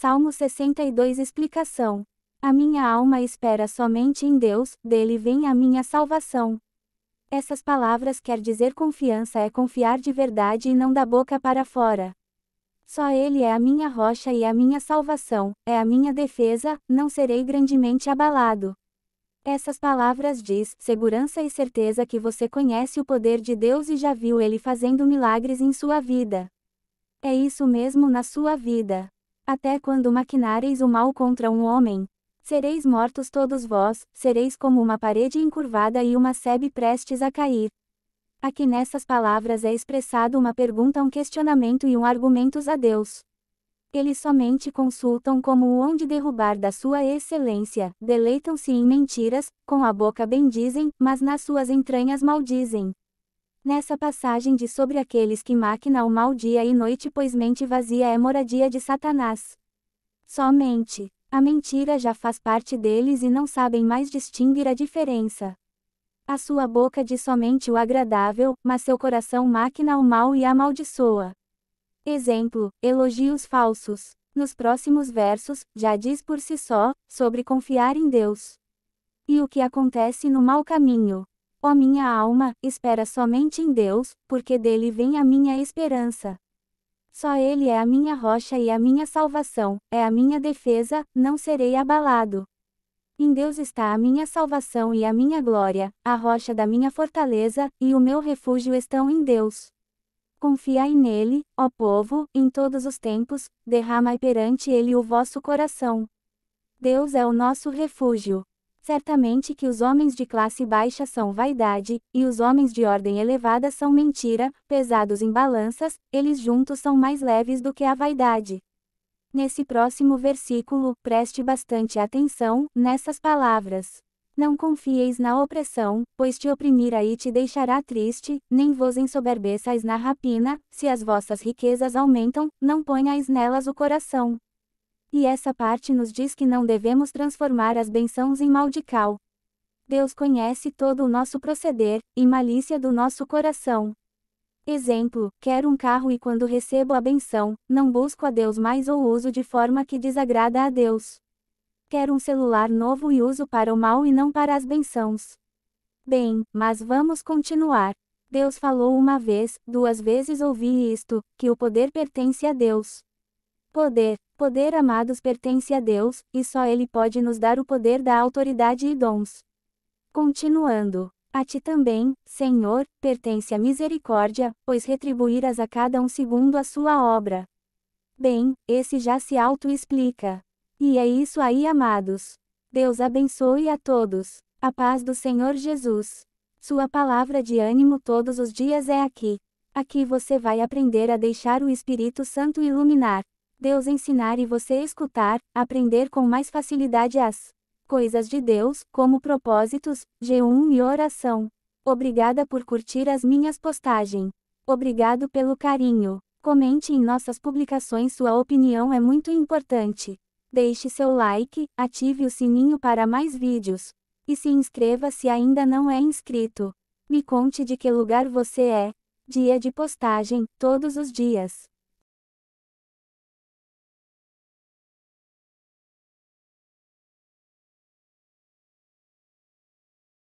Salmo 62 Explicação. A minha alma espera somente em Deus, dele vem a minha salvação. Essas palavras quer dizer confiança é confiar de verdade e não da boca para fora. Só ele é a minha rocha e é a minha salvação, é a minha defesa, não serei grandemente abalado. Essas palavras diz segurança e certeza que você conhece o poder de Deus e já viu ele fazendo milagres em sua vida. É isso mesmo na sua vida. Até quando maquinareis o mal contra um homem? Sereis mortos todos vós, sereis como uma parede encurvada e uma sebe prestes a cair. Aqui nessas palavras é expressado uma pergunta, um questionamento e um argumentos a Deus. Eles somente consultam como o onde derrubar da sua excelência, deleitam-se em mentiras, com a boca bendizem, mas nas suas entranhas maldizem. Nessa passagem diz sobre aqueles que maquina o mal dia e noite, pois mente vazia é moradia de Satanás. Somente, a mentira já faz parte deles e não sabem mais distinguir a diferença. A sua boca diz somente o agradável, mas seu coração maquina o mal e amaldiçoa. Exemplo: elogios falsos. Nos próximos versos, já diz por si só, sobre confiar em Deus. E o que acontece no mau caminho? Ó minha alma, espera somente em Deus, porque dele vem a minha esperança. Só ele é a minha rocha e a minha salvação, é a minha defesa, não serei abalado. Em Deus está a minha salvação e a minha glória, a rocha da minha fortaleza, e o meu refúgio estão em Deus. Confiai nele, ó povo, em todos os tempos, derramai perante ele o vosso coração. Deus é o nosso refúgio. Certamente que os homens de classe baixa são vaidade, e os homens de ordem elevada são mentira, pesados em balanças, eles juntos são mais leves do que a vaidade. Nesse próximo versículo, preste bastante atenção nessas palavras. Não confieis na opressão, pois te oprimirá e te deixará triste, nem vos ensoberbeçais na rapina, se as vossas riquezas aumentam, não ponhais nelas o coração. E essa parte nos diz que não devemos transformar as bençãos em maldical. Deus conhece todo o nosso proceder e malícia do nosso coração. Exemplo: quero um carro e quando recebo a benção, não busco a Deus mais ou uso de forma que desagrada a Deus. Quero um celular novo e uso para o mal e não para as bençãos. Bem, mas vamos continuar. Deus falou uma vez, duas vezes ouvi isto, que o poder pertence a Deus. Poder. Poder amados pertence a Deus, e só Ele pode nos dar o poder da autoridade e dons. Continuando. A ti também, Senhor, pertence a misericórdia, pois retribuirás a cada um segundo a sua obra. Bem, esse já se auto-explica. E é isso aí, amados. Deus abençoe a todos. A paz do Senhor Jesus. Sua palavra de ânimo todos os dias é aqui. Aqui você vai aprender a deixar o Espírito Santo iluminar. Deus ensinar e você escutar, aprender com mais facilidade as coisas de Deus, como propósitos, G1 e oração. Obrigada por curtir as minhas postagens. Obrigado pelo carinho. Comente em nossas publicações, sua opinião é muito importante. Deixe seu like, ative o sininho para mais vídeos. E se inscreva se ainda não é inscrito. Me conte de que lugar você é. Dia de postagem, todos os dias.